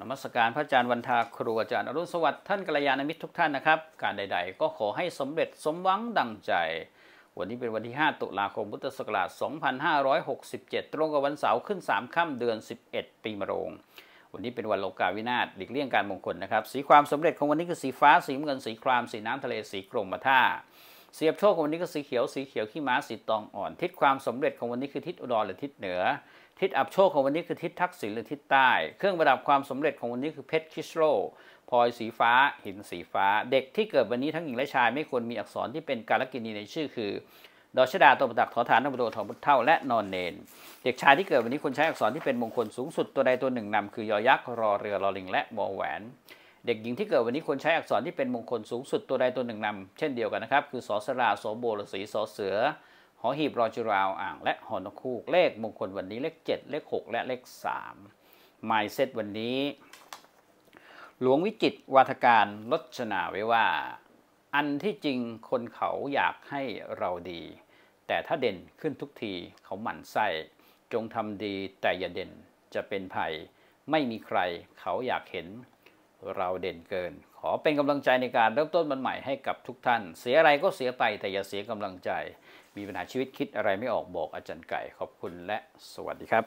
นมัสการพระอาจารย์วันทาครูอาจารย์อรุณสวัสดิ์ท่านกัลยาณมิตรทุกท่านนะครับ การใดๆ ก็ขอให้สมเร็จสมหวังดังใจ วันนี้เป็นวันที่ 5 ตุลาคมพุทธศักราช 2567 ตรงกับวันเสาร์ขึ้น3ค่ำเดือน 11 ปีมะโรง วันนี้เป็นวันโลกาวินาศหลีกเลี่ยงการมงคลนะครับ สีความสำเร็จของวันนี้คือสีฟ้าสีเงินสีครามสีน้ำทะเลสีกรมท่าเสียบโชคของวันนี้ก็สีเขียว สีเขียวขี้ม้าสีตองอ่อน ทิศความสำเร็จของวันนี้คือทิศอุดรหรือทิศเหนือ ทิศอับโชคของวันนี้คือทิศทักษิณหรือทิศใต้ เครื่องประดับความสำเร็จของวันนี้คือเพชรคิสโลพลอยสีฟ้า หินสีฟ้า เด็กที่เกิดวันนี้ทั้งหญิงและชายไม่ควรมีอักษรที่เป็นการกินีในชื่อ คือดอชดาตัวประดักถอฐานนบโดถอบุตเท่า และนอนเนนเด็กชายที่เกิดวันนี้ควรใช้อักษรที่เป็นมงคลสูงสุดตัวใดตัวหนึ่งนำคือยอยักษ์รอเรือรอลิง และวอแหวนเด็กหญิงที่เกิดวันนี้ควรใช้อักษรที่เป็นมงคลสูงสุดตัวใดตัวหนึ่งนำเช่นเดียวกันนะครับ คือสอสราโสโบรสีสอเสือ หอหีบรอจุราวอ่าง และหอนกคูกเลขมงคลวันนี้เลข7เลข6และเลข3ไมเซตวันนี้ หลวงวิจิตวาทการลดชนาไว้ว่า อันที่จริงคนเขาอยากให้เราดี แต่ถ้าเด่นขึ้นทุกทีเขาหมั่นไส้จงทำดีแต่อย่าเด่นจะเป็นภัยไม่มีใครเขาอยากเห็นเราเด่นเกิน ขอเป็นกำลังใจในการเริ่มต้นมันใหม่ให้กับทุกท่าน เสียอะไรก็เสียไปแต่อย่าเสียกำลังใจ มีปัญหาชีวิตคิดอะไรไม่ออกบอกอาจารย์ไก่ ขอบคุณและสวัสดีครับ